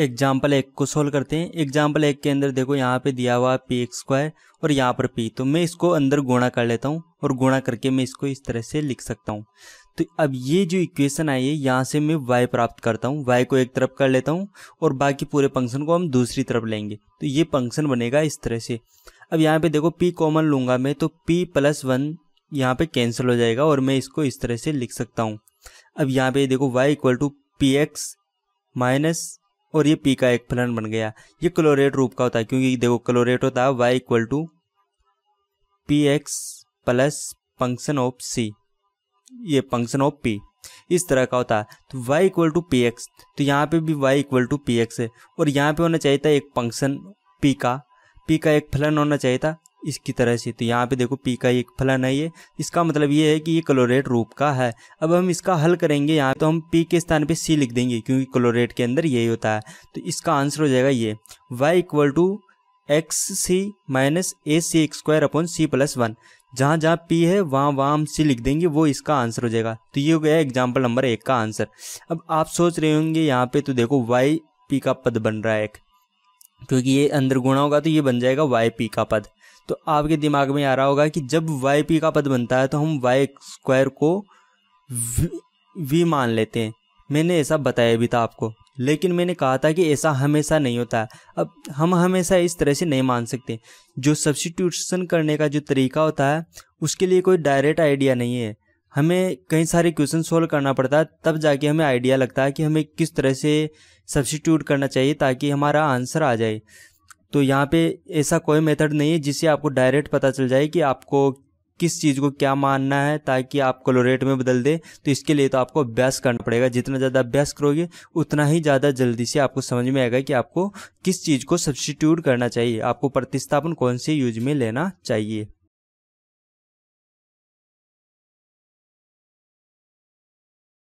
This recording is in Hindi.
एग्जाम्पल एक को सोल्व करते हैं एग्जाम्पल एक के अंदर देखो यहाँ पे दिया हुआ पी एक्स स्क्वायर और यहाँ पर पी तो मैं इसको अंदर गुणा कर लेता हूँ और गुणा करके मैं इसको इस तरह से लिख सकता हूँ तो अब ये जो इक्वेशन आई है यहाँ से मैं y प्राप्त करता हूँ y को एक तरफ कर लेता हूँ और बाकी पूरे फंक्शन को हम दूसरी तरफ लेंगे तो ये फंक्शन बनेगा इस तरह से अब यहाँ पे देखो p कॉमन लूंगा मैं तो p प्लस वन यहाँ पे कैंसिल हो जाएगा और मैं इसको इस तरह से लिख सकता हूँ अब यहाँ पे देखो y equal to P X minus और ये पी का एक फलन बन गया ये क्लोरेट रूप का होता है क्योंकि देखो क्लोरेट होता है Y equal to P X plus function of C ये फंक्शन ऑफ पी इस तरह का होता है तो y equal to P X तो यहाँ पे भी y equal to P X है और यहाँ पे होना चाहिए था एक फंक्शन p का p का एक फलन होना चाहिए था इसकी तरह से तो यहाँ पे देखो पी का एक फलन है ये इसका मतलब ये है कि ये क्लोरेट रूप का है अब हम इसका हल करेंगे यहाँ तो हम पी के स्थान पे सी लिख देंगे क्योंकि क्लोरेट के अंदर यही होता है तो इसका आंसर हो जाएगा ये Y equal to X C minus A C square upon C plus one जहाँ जहाँ पी है वहाँ वहाँ हम सी लिख देंगे वो इसका आंसर हो जाएगा तो ये हो गया एग्जाम्पल नंबर एक का आंसर अब आप सोच रहे होंगे यहाँ पे तो देखो वाई पी का पद बन रहा है एक क्योंकि ये अंदर गुणा होगा तो ये बन जाएगा वाई पी का पद तो आपके दिमाग में आ रहा होगा कि जब वाई पी का पद बनता है तो हम वाई स्क्वायर को वी मान लेते हैं मैंने ऐसा बताया भी था आपको लेकिन मैंने कहा था कि ऐसा हमेशा नहीं होता है अब हम हमेशा इस तरह से नहीं मान सकते जो सब्सिट्यूशन करने का जो तरीका होता है उसके लिए कोई डायरेक्ट आइडिया नहीं है हमें कई सारे क्वेश्चन सोल्व करना पड़ता है तब जाके हमें आइडिया लगता है कि हमें किस तरह से सब्सिट्यूट करना चाहिए ताकि हमारा आंसर आ जाए तो यहाँ पे ऐसा कोई मेथड नहीं है जिससे आपको डायरेक्ट पता चल जाए कि आपको किस चीज़ को क्या मानना है ताकि आप क्लोरेट में बदल दे तो इसके लिए तो आपको अभ्यास करना पड़ेगा जितना ज़्यादा अभ्यास करोगे उतना ही ज़्यादा जल्दी से आपको समझ में आएगा कि आपको किस चीज़ को सब्सटीट्यूट करना चाहिए आपको प्रतिस्थापन कौन से यूज में लेना चाहिए